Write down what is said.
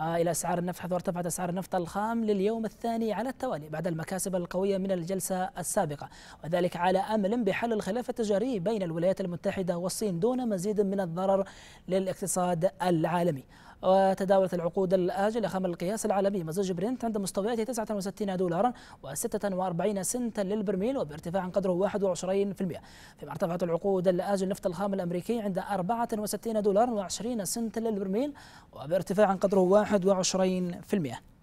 آه، إلى أسعار النفط حيث ارتفعت أسعار النفط الخام لليوم الثاني على التوالي بعد المكاسب القوية من الجلسة السابقة وذلك على أمل بحل الخلاف التجاري بين الولايات المتحدة والصين دون مزيد من الضرر للاقتصاد العالمي وتداولت العقود الآجلة خام القياس العالمي مزاج برنت عند مستويات 69 دولارا و46 سنتا للبرميل وبارتفاع قدره 21% فيما ارتفعت العقود الآجل نفط الخام الأمريكي عند 64 دولارا و20 سنتا للبرميل وبارتفاع قدره 21%